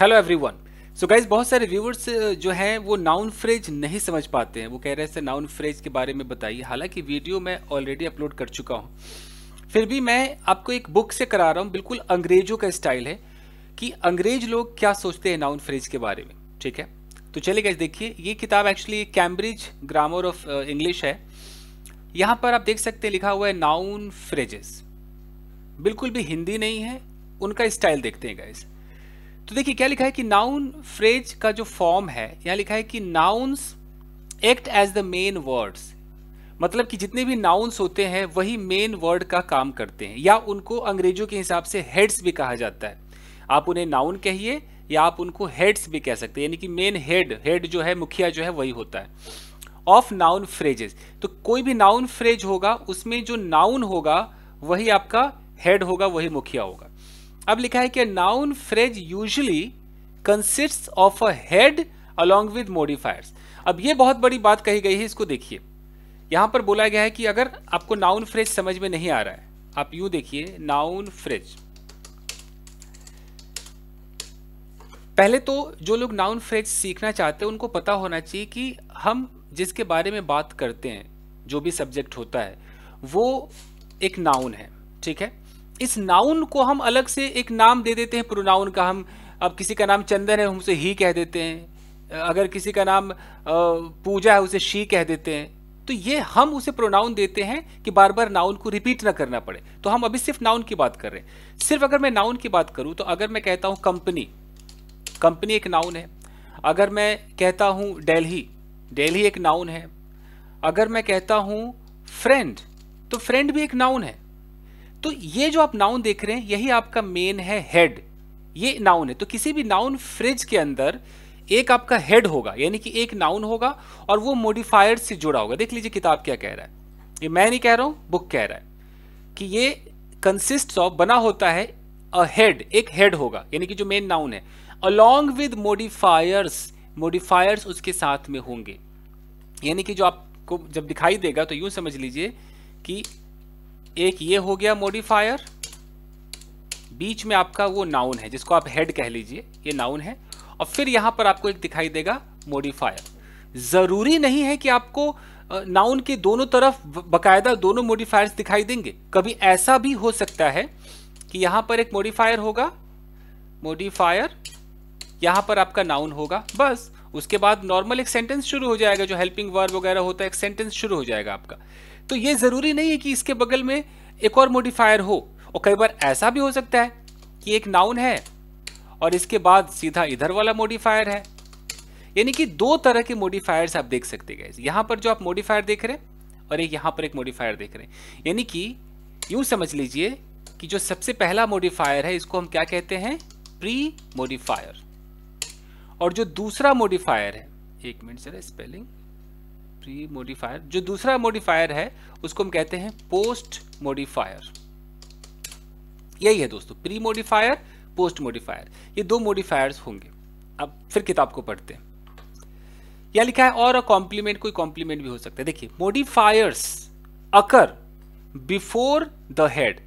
Hello everyone so guys बहुत सारे viewers uh, जो हैं वो नाउन फ्रेज नहीं समझ पाते हैं वो कह रहे हैं नाउन फ्रेज के बारे में बताइए हालांकि वीडियो मैं ऑलरेडी अपलोड कर चुका हूँ फिर भी मैं आपको एक बुक से करा रहा हूँ बिल्कुल अंग्रेजों का स्टाइल है कि अंग्रेज लोग क्या सोचते हैं नाउन फ्रेज के बारे में ठीक है तो चलिए गाइज देखिए ये किताब actually Cambridge Grammar of English है यहाँ पर आप देख सकते हैं लिखा हुआ है नाउन फ्रेजेस बिल्कुल भी हिंदी नहीं है उनका स्टाइल देखते हैं गाइज़ तो देखिए क्या लिखा है कि नाउन फ्रेज का जो फॉर्म है यहां लिखा है कि nouns act as the main words मतलब कि जितने भी नाउन्स होते हैं वही मेन वर्ड का काम करते हैं या उनको अंग्रेजों के हिसाब से हेड्स भी कहा जाता है आप उन्हें नाउन कहिए या आप उनको हेड्स भी कह सकते हैं यानी कि मेन हेड हेड जो है मुखिया जो है वही होता है ऑफ नाउन फ्रेजेस तो कोई भी नाउन फ्रेज होगा उसमें जो नाउन होगा वही आपका हेड होगा वही मुखिया होगा अब लिखा है कि noun phrase usually consist of a head along with modifiers अब ये बहुत बड़ी बात कही गई है इसको देखिए यहां पर बोला गया है कि अगर आपको नाउन फ्रेज समझ में नहीं आ रहा है आप यू देखिए नाउन फ्रेज पहले तो जो लोग नाउन फ्रेज सीखना चाहते हैं उनको पता होना चाहिए कि हम जिसके बारे में बात करते हैं जो भी सब्जेक्ट होता है वो एक नाउन है ठीक है इस नाउन को हम अलग से एक नाम दे देते हैं प्रोनाउन का हम अब किसी का नाम चंदन है हम उसे ही कह देते हैं अगर किसी का नाम पूजा है उसे शी कह देते हैं तो ये हम उसे प्रोनाउन देते हैं कि बार बार नाउन को रिपीट ना करना पड़े तो हम अभी सिर्फ नाउन की बात कर रहे हैं सिर्फ अगर मैं नाउन की बात करूं तो अगर मैं कहता हूं कंपनी कंपनी एक नाउन है अगर मैं कहता हूं डेल्ही डेल्ही एक नाउन है अगर मैं कहता हूं फ्रेंड तो फ्रेंड भी एक नाउन है तो ये जो आप नाउन देख रहे हैं यही आपका मेन है हेड ये नाउन है तो किसी भी नाउन फ्रिज के अंदर एक आपका हेड होगा यानी कि एक नाउन होगा और वो मोडिफायर से जुड़ा होगा देख लीजिए किताब क्या कह रहा है ये मैं नहीं कह रहा हूं बुक कह रहा है कि ये कंसिस्ट ऑफ बना होता है अ हेड एक हेड होगा यानी कि जो मेन नाउन है अलोंग विद मोडिफायर्स मोडिफायर्स उसके साथ में होंगे यानी कि जो आपको जब दिखाई देगा तो यूं समझ लीजिए कि एक ये हो गया मॉडिफायर बीच में आपका वो नाउन है जिसको आप हेड कह लीजिए ये नाउन है और फिर यहां पर आपको एक दिखाई देगा मॉडिफायर जरूरी नहीं है कि आपको नाउन के दोनों तरफ बकायदा दोनों मॉडिफायर्स दिखाई देंगे कभी ऐसा भी हो सकता है कि यहां पर एक मॉडिफायर होगा मॉडिफायर यहां पर आपका नाउन होगा बस उसके बाद नॉर्मल एक सेंटेंस शुरू हो जाएगा जो हेल्पिंग वर्ब वगैरह होता है एक सेंटेंस शुरू हो जाएगा आपका तो ये ज़रूरी नहीं है कि इसके बगल में एक और मोडिफायर हो और कई बार ऐसा भी हो सकता है कि एक नाउन है और इसके बाद सीधा इधर वाला मोडिफायर है यानी कि दो तरह के मोडिफायर्स आप देख सकते हैं यहां पर जो आप मोडिफायर देख रहे हैं और एक यहां पर एक मोडिफायर देख रहे हैं यानी कि यूं समझ लीजिए कि जो सबसे पहला मोडिफायर है इसको हम क्या कहते हैं प्री मोडिफायर और जो दूसरा मोडिफायर है एक मिनट जरा स्पेलिंग प्री मोडिफायर जो दूसरा मोडिफायर है उसको हम कहते हैं पोस्ट मोडिफायर यही है दोस्तों प्री मोडिफायर पोस्ट मोडिफायर ये दो मोडिफायर्स होंगे अब फिर किताब को पढ़ते हैं या लिखा है और अ कॉम्प्लीमेंट कोई कॉम्प्लीमेंट भी हो सकता है देखिए modifiers occur before the head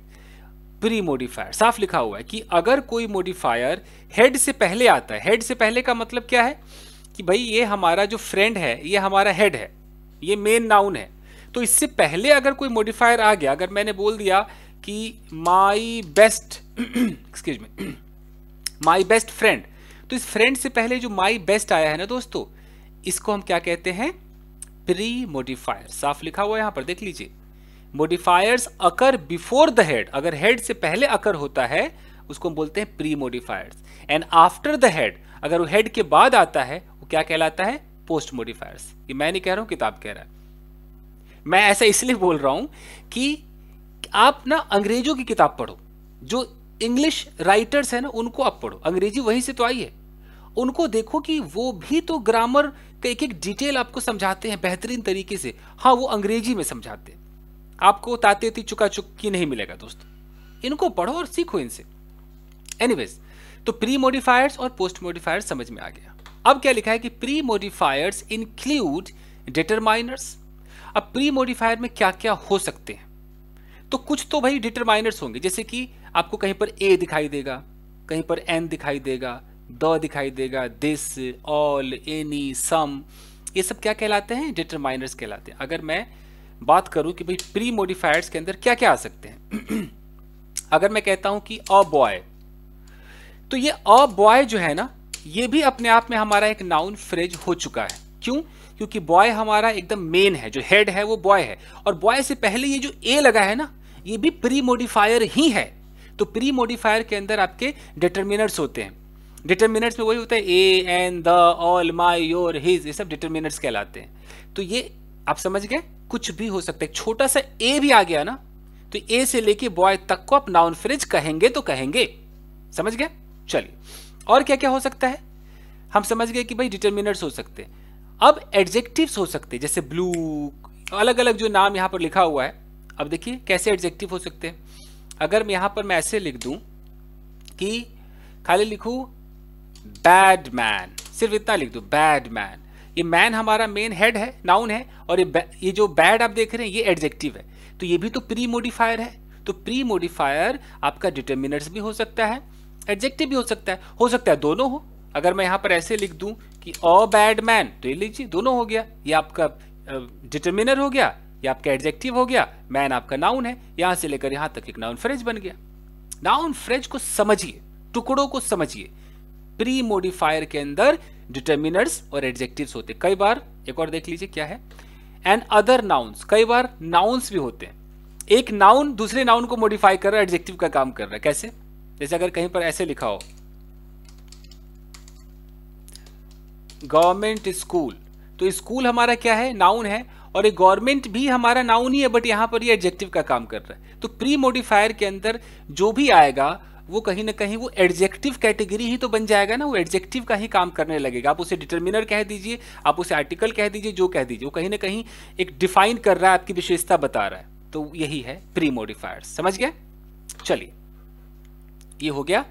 pre modifier साफ लिखा हुआ है कि अगर कोई मोडिफायर हेड से पहले आता है हेड से पहले का मतलब क्या है कि भाई ये हमारा जो फ्रेंड है ये हमारा हेड है ये मेन नाउन है तो इससे पहले अगर कोई मोडिफायर आ गया अगर मैंने बोल दिया कि my best excuse me my best friend तो इस फ्रेंड से पहले जो माई बेस्ट आया है ना दोस्तों इसको हम क्या कहते हैं प्री मोडिफायर साफ लिखा हुआ यहां पर देख लीजिए modifiers occur before the head अगर हेड से पहले अकर होता है उसको हम बोलते हैं pre modifiers and after the head अगर वो हेड के बाद आता है वो क्या कहलाता है पोस्ट मोडिफायर्स ये मैं नहीं कह रहा हूँ किताब कह रहा है मैं ऐसा इसलिए बोल रहा हूँ कि आप ना अंग्रेजों की किताब पढ़ो जो इंग्लिश राइटर्स हैं ना उनको आप पढ़ो अंग्रेजी वहीं से तो आई है उनको देखो कि वो भी तो ग्रामर का एक एक डिटेल आपको समझाते हैं बेहतरीन तरीके से हाँ वो अंग्रेजी में समझाते हैं आपको ताते ती चुका चुकी नहीं मिलेगा दोस्तों इनको पढ़ो और सीखो इनसे एनीवेज तो प्री मोडिफायर्स और पोस्ट मोडिफायर्स समझ में आ गया अब क्या लिखा है कि प्री मोडिफायर्स इंक्लूड डिटरमाइनर्स अब प्री मोडिफायर में क्या क्या हो सकते हैं तो कुछ तो भाई डिटरमाइनर्स होंगे जैसे कि आपको कहीं पर ए दिखाई देगा कहीं पर एन दिखाई देगा द दिखाई देगा दिस ऑल एनी सम ये सब क्या कहलाते हैं डिटरमाइनर्स कहलाते हैं अगर मैं बात करूं कि भाई प्री मोडिफायर्स के अंदर क्या क्या आ सकते हैं अगर मैं कहता हूं कि अ बॉय तो ये अ बॉय जो है ना ये भी अपने आप में हमारा एक नाउन फ्रेज हो चुका है क्यों क्योंकि बॉय हमारा एकदम मेन है जो हेड है वो बॉय है और बॉय से पहले ये जो ए लगा है ना ये भी प्री मोडिफायर ही है तो प्री मोडिफायर के अंदर आपके डिटर्मिनर्स होते हैं डिटर्मिनर्ट्स में वही होता है a an the all my your his ये सब डिटर्मिनर्ट्स कहलाते हैं तो ये आप समझ गए कुछ भी हो सकता है छोटा सा ए भी आ गया ना तो ए से लेके बॉय तक को आप नाउन फ्रिज कहेंगे तो कहेंगे समझ गए चलिए और क्या क्या हो सकता है हम समझ गए कि भाई डिटर्मिनर्स हो सकते हैं अब एडजेक्टिव्स हो सकते हैं जैसे ब्लू अलग अलग जो नाम यहाँ पर लिखा हुआ है अब देखिए कैसे एडजेक्टिव हो सकते हैं अगर यहाँ पर मैं ऐसे लिख दूँ कि खाली लिखूँ बैड मैन सिर्फ इतना लिख दूँ बैड मैन ये मैन हमारा मेन हेड है नाउन है और ये ये जो बैड आप देख रहे हैं ये एडजेक्टिव है तो ये भी तो प्री मोडिफायर है तो प्री मोडिफायर आपका डिटर्मिनर्स भी हो सकता है एडजेक्टिव भी हो सकता है हो सकता है दोनों हो अगर मैं यहाँ पर ऐसे लिख दूं कि अ बैड मैन तो ये लीजिए दोनों हो गया ये आपका डिटर्मिनर हो गया ये आपका एडजेक्टिव हो गया मैन आपका नाउन है यहाँ से लेकर यहाँ तक एक नाउन फ्रेज बन गया नाउन फ्रेज को समझिए टुकड़ों को समझिए प्री मोडिफायर के अंदर डिटर्मिनर्स और एडजेक्टिव्स होते कई बार एक और देख लीजिए क्या है एंड अदर नाउन्स कई बार नाउन्स भी होते हैं एक नाउन दूसरे नाउन को मॉडिफाई कर रहा है एडजेक्टिव का काम कर रहा है कैसे जैसे अगर कहीं पर ऐसे लिखा हो गवर्नमेंट स्कूल तो स्कूल हमारा क्या है नाउन है और ये गवर्नमेंट भी हमारा नाउन ही है बट यहां पर ये एडजेक्टिव का काम कर रहा है तो प्री मोडिफायर के अंदर जो भी आएगा वो कहीं ना कहीं वो एडजेक्टिव कैटेगरी ही तो बन जाएगा ना वो एडजेक्टिव का ही काम करने लगेगा आप उसे डिटर्मिनर कह दीजिए आप उसे आर्टिकल कह दीजिए जो कह दीजिए वो कहीं ना कहीं एक डिफाइन कर रहा है आपकी विशेषता बता रहा है तो यही है प्री मोडिफायर समझ गए चलिए ये हो गया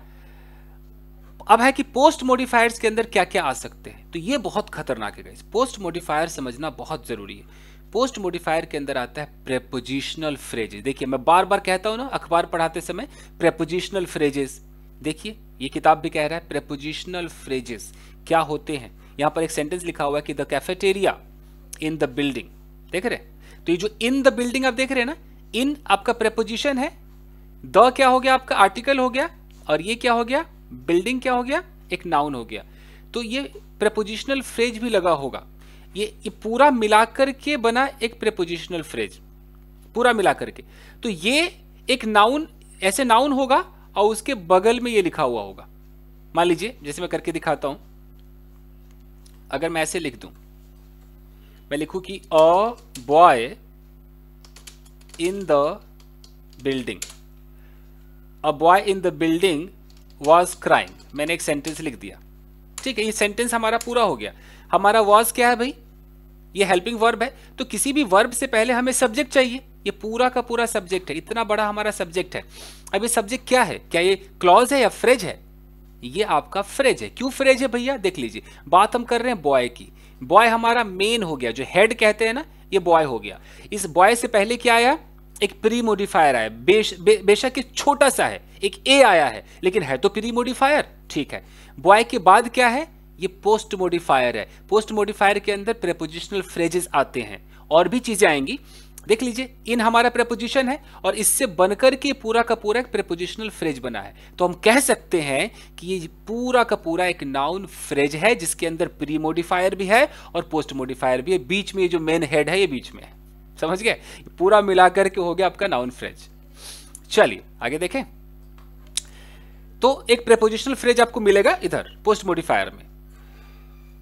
अब है कि पोस्ट मोडिफायर्स के अंदर क्या क्या आ सकते हैं तो ये बहुत खतरनाक है गाइस पोस्ट मोडिफायर समझना बहुत ज़रूरी है पोस्ट मोडिफायर के अंदर आता है प्रेपोजिशनल फ्रेजेस देखिए मैं बार बार कहता हूं ना अखबार पढ़ाते समय प्रेपोजिशनल फ्रेजेस देखिए ये किताब भी कह रहा है प्रेपोजिशनल फ्रेजेस क्या होते हैं यहां पर एक सेंटेंस लिखा हुआ है कि the cafeteria in the building देख रहे तो ये जो इन द बिल्डिंग आप देख रहे हैं ना इन आपका प्रेपोजिशन है द क्या हो गया आपका आर्टिकल हो गया और ये क्या हो गया बिल्डिंग क्या हो गया एक नाउन हो गया तो ये प्रपोजिशनल फ्रेज भी लगा होगा ये, ये पूरा मिलाकर के बना एक प्रपोजिशनल फ्रेज पूरा मिलाकर के तो ये एक नाउन ऐसे नाउन होगा और उसके बगल में ये लिखा हुआ होगा मान लीजिए जैसे मैं करके दिखाता हूं अगर मैं ऐसे लिख दूं मैं लिखूं कि a boy in the building a boy in the building was crime मैंने एक सेंटेंस लिख दिया ठीक है ये सेंटेंस हमारा पूरा हो गया हमारा वॉज क्या है भाई ये हेल्पिंग वर्ब है तो किसी भी वर्ब से पहले हमें सब्जेक्ट चाहिए ये पूरा का पूरा सब्जेक्ट है इतना बड़ा हमारा सब्जेक्ट है अब ये सब्जेक्ट क्या है क्या ये क्लॉज है या फ्रेज है ये आपका फ्रेज है क्यों फ्रेज है भैया देख लीजिए बात हम कर रहे हैं बॉय की बॉय हमारा मेन हो गया जो हेड कहते हैं ना ये बॉय हो गया इस बॉय से पहले क्या आया एक प्री मोडिफायर आया बेश बे, बेशक एक छोटा सा है एक ए आया है लेकिन है तो प्री मोडिफायर ठीक है बॉय के बाद क्या है ये पोस्ट मोडिफायर है पोस्ट मोडिफायर के अंदर प्रेपोजिशनल फ्रेजेस आते हैं और भी चीजें आएंगी देख लीजिए इन हमारा प्रेपोजिशन है और इससे बनकर के पूरा का पूरा एक प्रेपोजिशनल फ्रेज बना है तो हम कह सकते हैं कि ये पूरा का पूरा एक नाउन फ्रेज है जिसके अंदर प्री मोडिफायर भी है और पोस्ट मोडिफायर भी है बीच में ये जो मेन हेड है ये बीच में है समझ गए पूरा मिलाकर के हो गया आपका नाउन फ्रेज चलिए आगे देखें तो एक प्रेपोजिशनल फ्रेज आपको मिलेगा इधर पोस्ट मोडिफायर में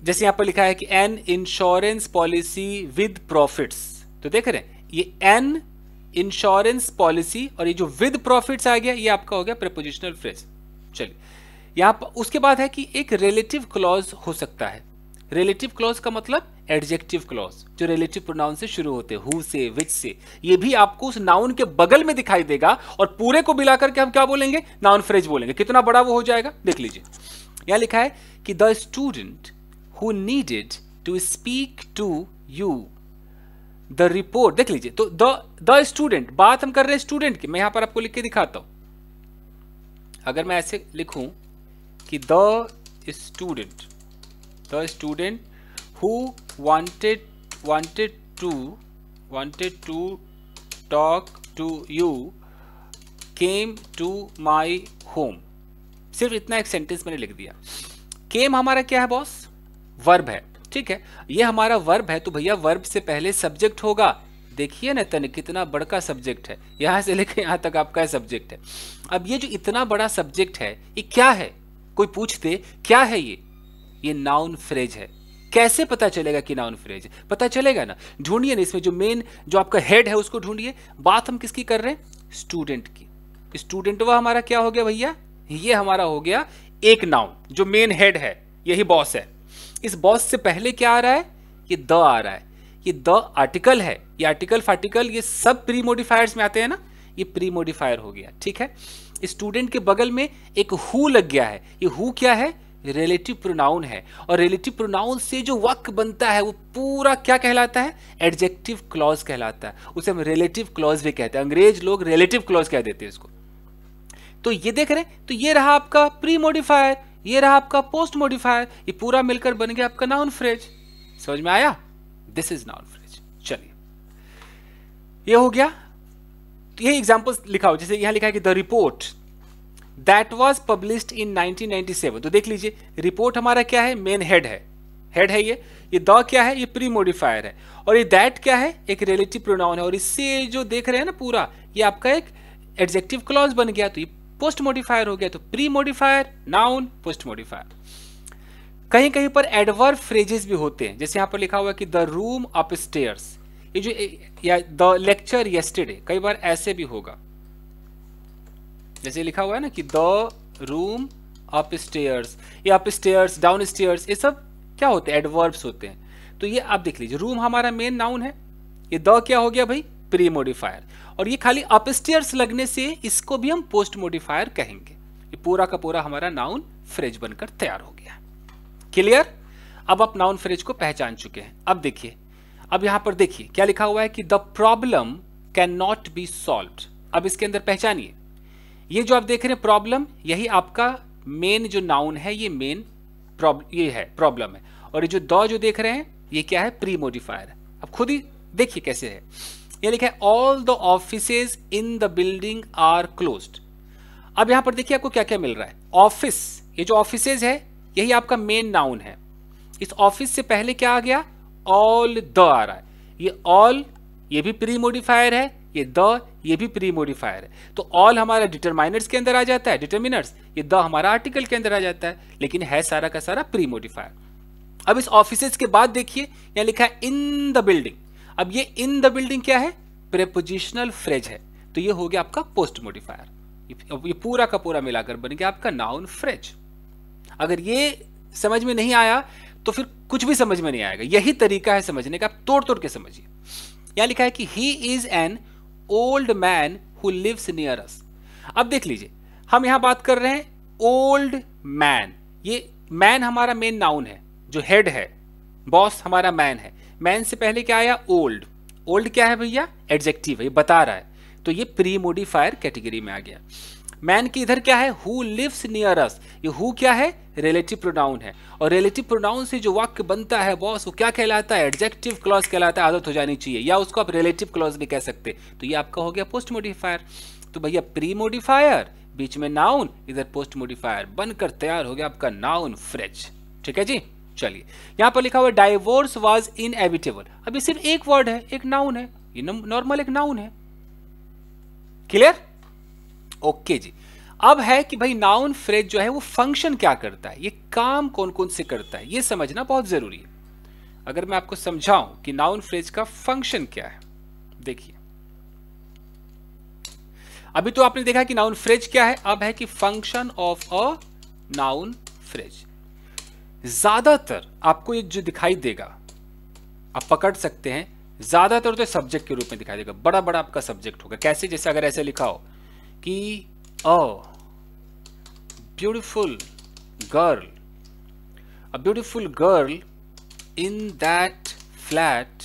जैसे यहां पर लिखा है कि an insurance policy with profits तो देख रहे हैं ये एन इंश्योरेंस पॉलिसी और ये जो विद प्रॉफिट्स आ गया ये आपका हो गया प्रेपोजिशनल फ्रेज चलिए यहां पर उसके बाद है कि एक रिलेटिव क्लॉज हो सकता है रिलेटिव क्लॉज का मतलब एडजेक्टिव क्लॉज जो रिलेटिव प्रोनाउन से शुरू होते हु से विच से ये भी आपको उस नाउन के बगल में दिखाई देगा और पूरे को मिलाकर के हम क्या बोलेंगे नाउन फ्रेज बोलेंगे कितना बड़ा वो हो जाएगा देख लीजिए यहां लिखा है कि the student who needed to speak to you the report देख लीजिए तो द द स्टूडेंट बात हम कर रहे हैं स्टूडेंट की मैं यहां पर आपको लिख के दिखाता हूं अगर मैं ऐसे लिखूं कि the student the student who wanted wanted to wanted to talk to you came to my home सिर्फ इतना एक सेंटेंस मैंने लिख दिया केम हमारा क्या है बॉस वर्ब है ठीक है ये हमारा वर्ब है तो भैया वर्ब से पहले सब्जेक्ट होगा देखिए ना तन कितना बड़का सब्जेक्ट है यहां से लेकर यहां तक आपका सब्जेक्ट है अब ये जो इतना बड़ा सब्जेक्ट है ये क्या है कोई पूछते क्या है ये ये नाउन फ्रेज है कैसे पता चलेगा कि नाउन फ्रेज है पता चलेगा ना ढूंढिए ना इसमें जो मेन जो आपका हेड है उसको ढूंढिए बात हम किसकी कर रहे हैं स्टूडेंट की स्टूडेंट वह हमारा क्या हो गया भैया ये हमारा हो गया एक नाउन जो मेन हेड है यही बॉस है इस बॉस से पहले क्या आ रहा है ये द आ रहा है ये द आर्टिकल है ये आर्टिकल फार्टिकल ये सब प्री मोडिफायर्स में आते हैं ना ये प्री मोडिफायर हो गया ठीक है स्टूडेंट के बगल में एक हु लग गया है ये हु क्या है रिलेटिव प्रोनाउन है और रिलेटिव प्रोनाउन से जो वक बनता है वो पूरा क्या कहलाता है एडजेक्टिव क्लॉज कहलाता है उसे हम रिलेटिव क्लॉज भी कहते हैं अंग्रेज लोग रिलेटिव क्लॉज कह देते हैं इसको तो ये देख रहे हैं तो ये रहा आपका प्री मोडिफायर ये रहा आपका पोस्ट मॉडिफायर ये पूरा मिलकर बन गया आपका नाउन फ्रेज समझ में आया दिस इज नाउन फ्रेज चलिए ये हो गया तो ये एग्जाम्पल लिखा हो जैसे यहां लिखा है कि the report that was published in 1997 तो देख लीजिए रिपोर्ट हमारा क्या है मेन हेड है हेड है ये ये द क्या है ये प्री मोडिफायर है और ये दैट क्या है एक रिलेटिव प्रोनाउन है और इससे जो देख रहे हैं ना पूरा ये आपका एक एडजेक्टिव क्लॉज बन गया तो ये पोस्ट मोडिफायर हो गया तो pre modifier noun post modifier कहीं कहीं पर एडवर्ब फ्रेजेस भी होते हैं जैसे यहां पर लिखा हुआ है कि द रूम अपस्टेयर्स ये जो या द लेक्चर यस्टरडे कई बार ऐसे भी होगा जैसे लिखा हुआ है ना कि द रूम अप स्टेयर्स ये अप स्टेयर्स डाउन स्टेयर्स ये सब क्या होते हैं एडवर्ब्स होते हैं तो ये आप देख लीजिए रूम हमारा मेन नाउन है ये द क्या हो गया भाई प्री मोडिफायर और ये खाली अप स्टेयर्स लगने से इसको भी हम पोस्ट मोडिफायर कहेंगे ये पूरा का पूरा हमारा नाउन फ्रेज बनकर तैयार हो गया क्लियर अब आप नाउन फ्रेज को पहचान चुके हैं अब देखिए अब यहां पर देखिए क्या लिखा हुआ है कि the problem cannot be solve अब इसके अंदर पहचानिए ये जो आप देख रहे हैं प्रॉब्लम यही आपका मेन जो नाउन है ये मेन ये है प्रॉब्लम है और ये जो द जो देख रहे हैं ये क्या है प्री मोडिफायर अब खुद ही देखिए कैसे है ये लिखा है all the office in the building are close अब यहां पर देखिए आपको क्या क्या मिल रहा है ऑफिस ये जो ऑफिस है यही आपका मेन नाउन है इस ऑफिस से पहले क्या आ गया ऑल द आ रहा है ये ऑल ये भी प्री मोडिफायर है ये द ये भी प्री मोडिफायर है तो ऑल हमारा डिटरमाइनर्स के अंदर आ जाता है डिटरमिनर्स ये द हमारा आर्टिकल के अंदर आ जाता है लेकिन है सारा का सारा प्री मोडिफायर अब इस ऑफिस के बाद देखिए यहां लिखा है इन द बिल्डिंग अब ये इन द बिल्डिंग क्या है प्रेपोजिशनल फ्रेज है तो ये हो गया आपका पोस्ट मोडिफायर ये पूरा का पूरा मिलाकर बन गया आपका नाउन फ्रेज अगर ये समझ में नहीं आया तो फिर कुछ भी समझ में नहीं आएगा यही तरीका है समझने का आप तोड़ तोड़ के समझिए यहां लिखा है कि he is an old man who lives near us अब देख लीजिए हम यहां बात कर रहे हैं ओल्ड मैन ये मैन हमारा मेन नाउन है जो हेड है बॉस हमारा मैन है मैन से पहले क्या आया ओल्ड ओल्ड क्या है भैया एडजेक्टिव है ये बता रहा है तो ये प्री मोडिफायर कैटेगरी में आ गया मैन की इधर क्या है हु लिव्स नियर अस ये हु क्या है रिलेटिव प्रोनाउन है और रिलेटिव प्रोनाउन से जो वाक्य बनता है बॉस वो क्या कहलाता है एडजेक्टिव क्लॉज कहलाता है आदत हो जानी चाहिए या उसको आप रिलेटिव क्लॉज भी कह सकते तो ये आपका हो गया पोस्ट मोडिफायर तो भैया प्री मोडिफायर बीच में नाउन इधर पोस्ट मोडिफायर बनकर तैयार हो गया आपका नाउन फ्रेज ठीक है जी चलिए यहां पर लिखा हुआ डाइवोर्स वॉज इन एविटेबल अभी सिर्फ एक वर्ड है एक नाउन है ये नॉर्मल एक नाउन है क्लियर ओके जी अब है कि भाई नाउन फ्रेज जो है वो फंक्शन क्या करता है ये काम कौन कौन से करता है ये समझना बहुत ज़रूरी है अगर मैं आपको समझाऊं कि नाउन फ्रेज का फंक्शन क्या है देखिए अभी तो आपने देखा कि नाउन फ्रेज क्या है अब है कि function of a noun phrase ज्यादातर आपको ये जो दिखाई देगा आप पकड़ सकते हैं ज्यादातर तो सब्जेक्ट के रूप में दिखाई देगा बड़ा बड़ा आपका सब्जेक्ट होगा कैसे जैसे अगर ऐसे लिखा हो कि a beautiful girl a beautiful girl in that flat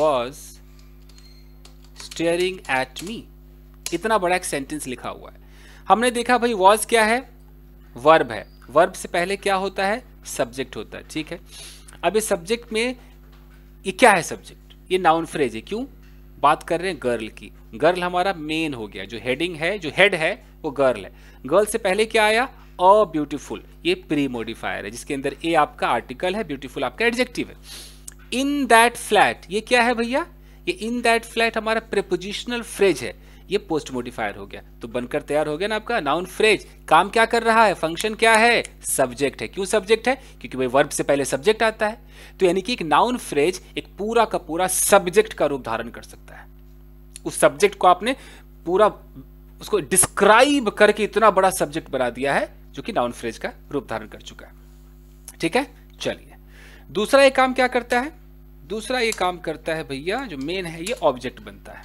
was staring at me इतना बड़ा एक सेंटेंस लिखा हुआ है हमने देखा भाई वॉज क्या है वर्ब है वर्ब से पहले क्या होता है सब्जेक्ट होता है ठीक है अब इस सब्जेक्ट में ये क्या है सब्जेक्ट ये नाउन फ्रेज है क्यों बात कर रहे हैं गर्ल की गर्ल हमारा मेन हो गया जो हेडिंग है जो हेड है वो गर्ल है गर्ल से पहले क्या आया अ ब्यूटीफुल ये प्री मोडिफायर है जिसके अंदर ए आपका आर्टिकल है ब्यूटीफुल आपका एडजेक्टिव है इन दैट फ्लैट ये क्या है भैया ये इन दैट फ्लैट हमारा प्रेपोजिशनल फ्रेज है ये पोस्ट मोडिफायर हो गया तो बनकर तैयार हो गया ना आपका नाउन फ्रेज काम क्या कर रहा है फंक्शन क्या है सब्जेक्ट है क्यों सब्जेक्ट है क्योंकि भाई वर्ब से पहले सब्जेक्ट आता है तो यानी कि एक नाउन फ्रेज एक पूरा का पूरा सब्जेक्ट का रूप धारण कर सकता है उस सब्जेक्ट को आपने पूरा उसको डिस्क्राइब करके इतना बड़ा सब्जेक्ट बना दिया है जो कि नाउन फ्रेज का रूप धारण कर चुका है ठीक है चलिए दूसरा ये काम क्या करता है दूसरा ये काम करता है भैया जो मेन है ये ऑब्जेक्ट बनता है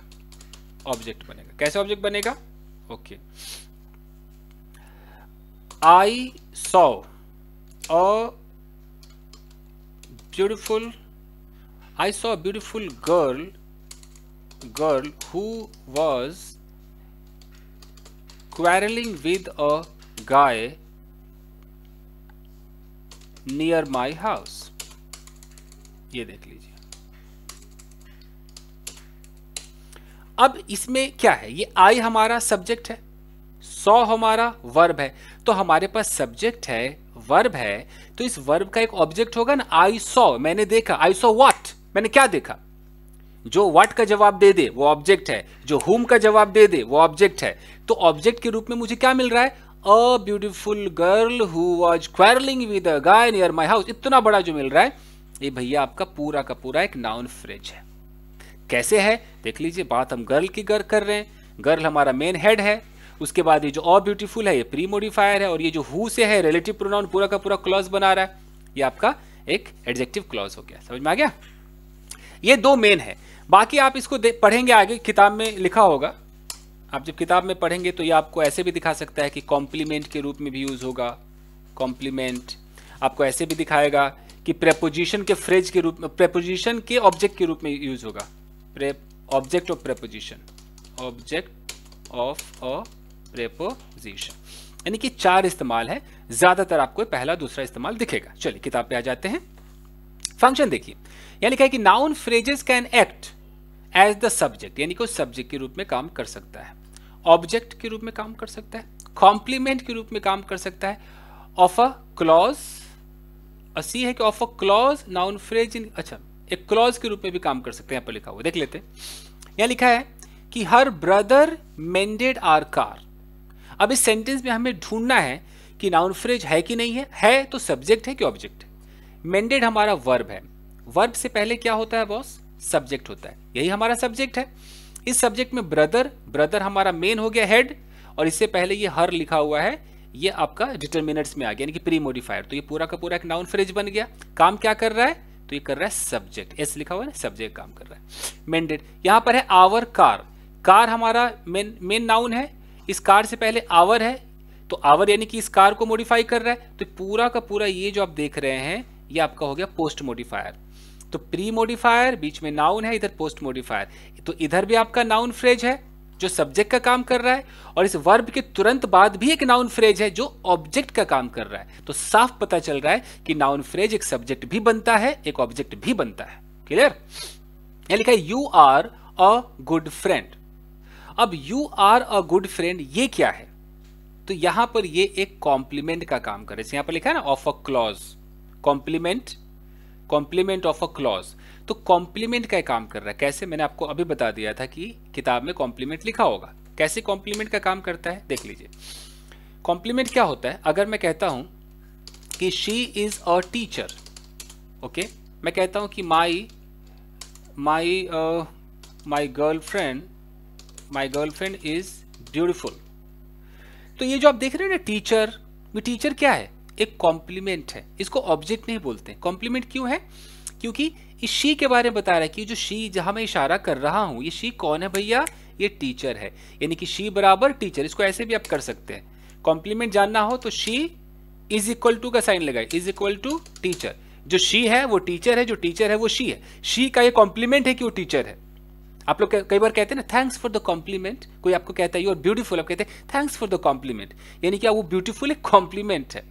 ऑब्जेक्ट बनेगा कैसे ऑब्जेक्ट बनेगा okay I saw a beautiful I saw beautiful girl girl who was quarreling with a guy near my house. ये देख लीजिए अब इसमें क्या है ये आई हमारा सब्जेक्ट है सौ हमारा वर्ब है तो हमारे पास सब्जेक्ट है वर्ब है तो इस वर्ब का एक ऑब्जेक्ट होगा ना आई सौ मैंने देखा आई सौ वॉट मैंने क्या देखा जो व्हाट का जवाब दे दे वो ऑब्जेक्ट है जो हुम का जवाब दे दे वो ऑब्जेक्ट है तो ऑब्जेक्ट के रूप में मुझे क्या मिल रहा है a beautiful girl who was quarrelling with a guy near my house इतना बड़ा जो मिल रहा है ये भैया आपका पूरा का पूरा एक नाउन फ्रेज है कैसे है देख लीजिए बात हम गर्ल की गर्ल कर रहे हैं गर्ल हमारा मेन हेड है उसके बाद ये जो अ ब्यूटीफुल है ये प्री मोडिफायर है और ये जो हु से है रिलेटिव प्रोनाउन पूरा का पूरा क्लॉज बना रहा है ये आपका एक एडजेक्टिव क्लॉज हो गया समझ में आ गया ये दो मेन है बाकी आप इसको पढ़ेंगे आगे किताब में लिखा होगा आप जब किताब में पढ़ेंगे तो ये आपको ऐसे भी दिखा सकता है कि कॉम्प्लीमेंट के रूप में भी यूज़ होगा कॉम्प्लीमेंट आपको ऐसे भी दिखाएगा कि प्रेपोजिशन के फ्रेज के रूप में प्रेपोजिशन के ऑब्जेक्ट के रूप में यूज़ होगा pre object of preposition object of a preposition यानी कि चार इस्तेमाल है ज़्यादातर आपको पहला दूसरा इस्तेमाल दिखेगा चलिए किताब पे आ जाते हैं फंक्शन देखिए यानी कहा कि noun phrases can act as the subject यानी कोई सब्जेक्ट के रूप में काम कर सकता है ऑब्जेक्ट के रूप में काम कर सकता है कॉम्प्लीमेंट के रूप में काम कर सकता है ऑफ अ क्लॉज सी है कि of a clause noun phrase in अच्छा एक क्लॉज के रूप में भी काम कर सकते हैं यहाँ पर लिखा हुआ देख लेते हैं यहां लिखा है कि her brother mended our car अब इस सेंटेंस में हमें ढूंढना है कि नाउन फ्रेज है कि नहीं है है तो सब्जेक्ट है कि ऑब्जेक्ट है मेंडेड हमारा वर्ब है वर्ब से पहले क्या होता है बॉस सब्जेक्ट होता है यही हमारा सब्जेक्ट है इस सब्जेक्ट में ब्रदर ब्रदर हमारा मेन हो गया हेड और इससे पहले ये हर लिखा हुआ है ये आपका डिटर्मिनेट्स में आ गया यानी कि प्री मोडिफायर तो ये पूरा का पूरा एक नाउन फ्रेज बन गया काम क्या कर रहा है तो ये कर रहा है सब्जेक्ट एस लिखा हुआ है सब्जेक्ट काम कर रहा है मैंडेट यहां पर है आवर कार कार हमारा मेन मेन नाउन है इस कार से पहले आवर है तो आवर यानी कि इस कार को मॉडिफाई कर रहा है तो पूरा का पूरा ये जो आप देख रहे हैं ये आपका हो गया पोस्ट मॉडिफायर तो प्री मोडिफायर बीच में नाउन है इधर पोस्ट मोडिफायर तो इधर भी आपका नाउन फ्रेज है जो सब्जेक्ट का काम कर रहा है और इस वर्ब के तुरंत बाद भी एक नाउन फ्रेज है जो ऑब्जेक्ट का काम कर रहा है तो साफ पता चल रहा है कि नाउन फ्रेज एक सब्जेक्ट भी बनता है एक ऑब्जेक्ट भी बनता है क्लियर यह लिखा है you are a good friend अब you are a good friend ये क्या है तो यहां पर ये एक कॉम्प्लीमेंट का काम कर करे यहां पर लिखा है ना of a clause complement complement of a clause तो कॉम्प्लीमेंट का काम कर रहा है कैसे मैंने आपको अभी बता दिया था कि किताब में कॉम्प्लीमेंट लिखा होगा कैसे कॉम्प्लीमेंट का काम करता है देख लीजिए कॉम्प्लीमेंट क्या होता है अगर मैं कहता हूं कि she is a teacher okay मैं कहता हूं कि my my my girlfriend my girlfriend is beautiful तो ये जो आप देख रहे हैं ना टीचर टीचर क्या है एक कॉम्प्लीमेंट है इसको ऑब्जेक्ट नहीं बोलते कॉम्प्लीमेंट क्यों है क्योंकि इस शी के बारे में बता रहा है कि जो शी जहां मैं इशारा कर रहा हूं ये शी कौन है भैया ये टीचर है यानी कि शी बराबर टीचर इसको ऐसे भी आप कर सकते हैं कॉम्प्लीमेंट जानना हो तो शी इज इक्वल टू का साइन लगाए इज इक्वल टू टीचर जो शी है वो टीचर है जो टीचर है वो शी है शी का ये कॉम्प्लीमेंट है कि वो टीचर है आप लोग कई बार कहते हैं ना थैंक्स फॉर द कॉम्प्लीमेंट कोई आपको कहता है यू आर ब्यूटीफुल आप कहते हैं थैंक्स फॉर द कॉम्प्लीमेंट यानी कि वो ब्यूटीफुल एक कॉम्प्लीमेंट है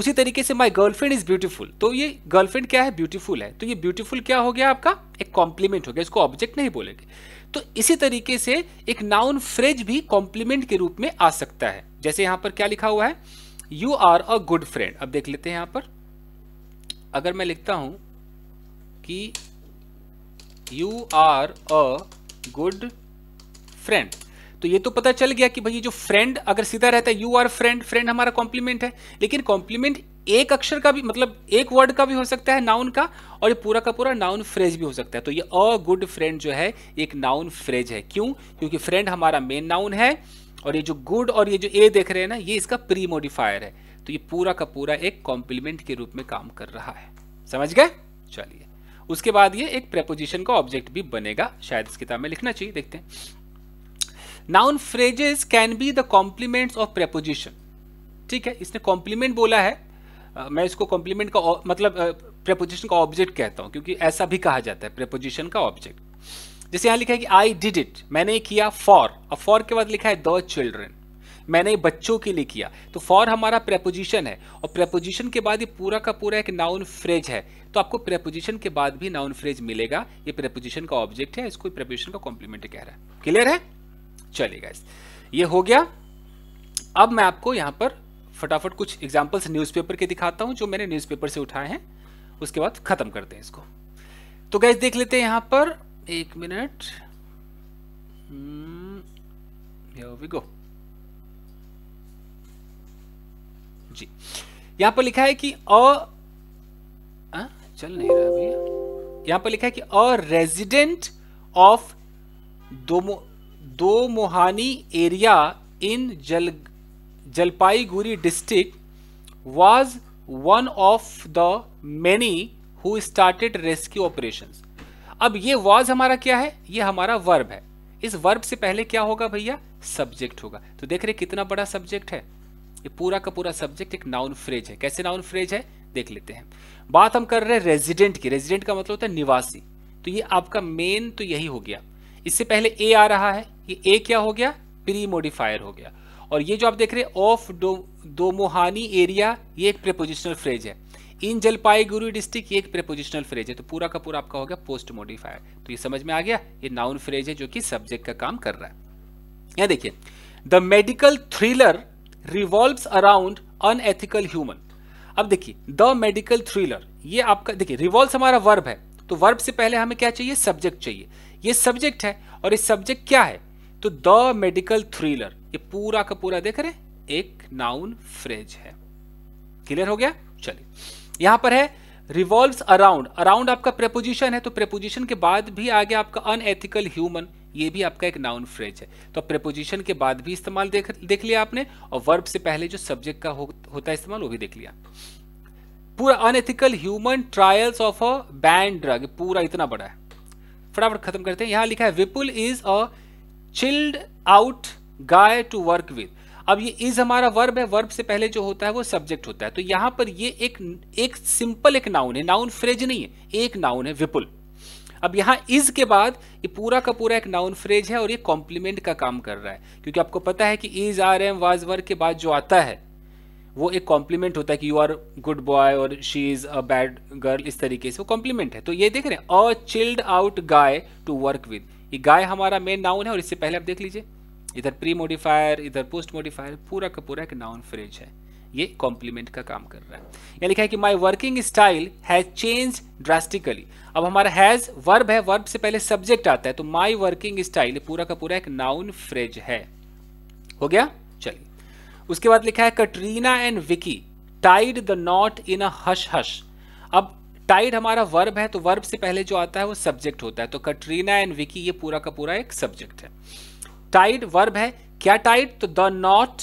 उसी तरीके से माई गर्लफ्रेंड इज ब्यूटीफुल तो ये गर्लफ्रेंड क्या है ब्यूटीफुल है तो ये ब्यूटीफुल क्या हो गया आपका एक कॉम्प्लीमेंट हो गया इसको ऑब्जेक्ट नहीं बोलेंगे तो इसी तरीके से एक नाउन फ्रेज भी कॉम्प्लीमेंट के रूप में आ सकता है जैसे यहां पर क्या लिखा हुआ है you are a good friend अब देख लेते हैं यहां पर अगर मैं लिखता हूं कि you are a good friend तो ये तो पता चल गया कि भाई जो फ्रेंड अगर सीधा रहता है यू आर फ्रेंड फ्रेंड हमारा कॉम्प्लीमेंट है लेकिन कॉम्प्लीमेंट एक अक्षर का भी मतलब एक वर्ड का भी हो सकता है नाउन का और ये पूरा का पूरा नाउन फ्रेज भी हो सकता है तो ये अ गुड फ्रेंड जो है एक नाउन फ्रेज है क्यों क्योंकि फ्रेंड हमारा मेन नाउन है और ये जो गुड और ये जो ए देख रहे हैं ना ये इसका प्री मोडिफायर है तो ये पूरा का पूरा एक कॉम्प्लीमेंट के रूप में काम कर रहा है समझ गए चलिए उसके बाद ये एक प्रेपोजिशन का ऑब्जेक्ट भी बनेगा शायद इस किताब में लिखना चाहिए देखते हैं noun phrases can be the complements of preposition ठीक है इसने कॉम्प्लीमेंट बोला है आ, मैं इसको कॉम्प्लीमेंट का मतलब प्रेपोजिशन का ऑब्जेक्ट कहता हूं क्योंकि ऐसा भी कहा जाता है प्रेपोजिशन का ऑब्जेक्ट जैसे यहां लिखा है कि आई डिड इट मैंने किया फॉर और फॉर के बाद लिखा है द चिल्ड्रन मैंने बच्चों के लिए किया तो फॉर हमारा प्रेपोजिशन है और प्रेपोजिशन के बाद ये पूरा का पूरा एक नाउन फ्रेज है तो आपको प्रेपोजिशन के बाद भी नाउन फ्रेज मिलेगा ये प्रेपोजिशन का ऑब्जेक्ट है इसको प्रेपोजिशन का कॉम्प्लीमेंट कह रहा है क्लियर है चले गए ये हो गया अब मैं आपको यहां पर फटाफट कुछ एग्जाम्पल्स न्यूज़पेपर के दिखाता हूं जो मैंने न्यूज़पेपर से उठाए हैं उसके बाद ख़त्म करते हैं इसको तो गैस देख लेते हैं यहां पर एक मिनट गो hmm, जी यहां पर लिखा है कि अ चल नहीं रहा अभी यहां पर लिखा है कि अ रेजिडेंट ऑफ दोमो दो मोहानी एरिया इन जल Jalpaiguri district was one of the many who started rescue operations अब ये वाज हमारा क्या है ये हमारा वर्ब है इस वर्ब से पहले क्या होगा भैया सब्जेक्ट होगा तो देख रहे कितना बड़ा सब्जेक्ट है ये पूरा का पूरा सब्जेक्ट एक नाउन फ्रेज है कैसे नाउन फ्रेज है देख लेते हैं बात हम कर रहे हैं रेजिडेंट की रेजिडेंट का मतलब होता है निवासी तो ये आपका मेन तो यही हो गया इससे पहले ए आ रहा है ये ए क्या हो गया प्री मोडिफायर हो गया और ये जो आप देख रहे हैं ऑफ डो दोमोहानी एरिया ये एक प्रेपोजिशनल फ्रेज है इन जलपाईगुड़ी डिस्ट्रिक्ट ये एक प्रेपोजिशनल फ्रेज है तो पूरा का पूरा आपका हो गया पोस्ट मोडिफायर तो ये समझ में आ गया ये नाउन फ्रेज है जो कि सब्जेक्ट का काम कर रहा है यहां देखिए the medical thriller revolve around unethical human अब देखिए द मेडिकल थ्रिलर ये आपका देखिए रिवॉल्व हमारा वर्ब है तो वर्ब से पहले हमें क्या चाहिए सब्जेक्ट चाहिए ये सब्जेक्ट है और ये सब्जेक्ट क्या है तो द मेडिकल थ्रिलर ये पूरा का पूरा देख रहे एक नाउन फ्रेज है क्लियर हो गया चलिए यहां पर है रिवॉल्व अराउंड अराउंड आपका प्रेपोजिशन है तो प्रेपोजिशन के बाद भी आगे आपका अनएथिकल ह्यूमन ये भी आपका एक नाउन फ्रेज है तो प्रेपोजिशन के बाद भी इस्तेमाल देख देख लिया आपने और वर्ब से पहले जो सब्जेक्ट का हो, होता है इस्तेमाल वो भी देख लिया पूरा unethical human trials of a banned drug पूरा इतना बड़ा है फटाफट खत्म करते हैं यहाँ लिखा है Vipul is a chilled out guy to work with अब ये इज हमारा वर्ब है वर्ब से पहले जो होता है वो सब्जेक्ट होता है तो यहां पर ये एक एक सिंपल एक नाउन है नाउन फ्रेज नहीं है एक नाउन है विपुल अब यहाँ इज के बाद ये पूरा का पूरा एक नाउन फ्रेज है और ये कॉम्प्लीमेंट का काम कर रहा है क्योंकि आपको पता है कि इज आर एम वाज वर्ग के बाद जो आता है वो एक कॉम्प्लीमेंट होता है कि यू आर गुड बॉय और she is a bad girl इस तरीके से वो कॉम्प्लीमेंट है तो ये देख रहे हैं a chilled out guy to work with ये गाय हमारा मेन नाउन है और इससे पहले आप देख लीजिए इधर प्री मोडिफायर इधर पोस्ट मोडिफायर पूरा का पूरा एक नाउन फ्रेज है ये कॉम्प्लीमेंट का काम कर रहा है यह लिखा है कि my working style has change drastically अब हमारा हैज वर्ब है वर्ब से पहले सब्जेक्ट आता है तो माई वर्किंग स्टाइल पूरा का पूरा एक नाउन फ्रेज है हो गया चलिए उसके बाद लिखा है Katrina and Vicky tied the knot in a hush hush अब टाइड हमारा वर्ब है तो वर्ब से पहले जो आता है वो सब्जेक्ट होता है तो कटरीना एंड विकी ये पूरा का पूरा एक सब्जेक्ट है टाइड वर्ब है क्या टाइड तो the knot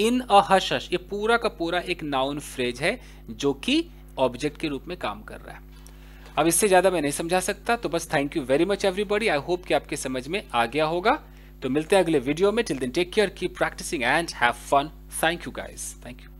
in a hush hush ये पूरा का पूरा एक नाउन फ्रेज है जो कि ऑब्जेक्ट के रूप में काम कर रहा है अब इससे ज़्यादा मैं नहीं समझा सकता तो बस thank you very much everybody I hope कि आपके समझ में आ गया होगा तो मिलते हैं अगले वीडियो में till then take care keep practising and have fun thank you guys thank you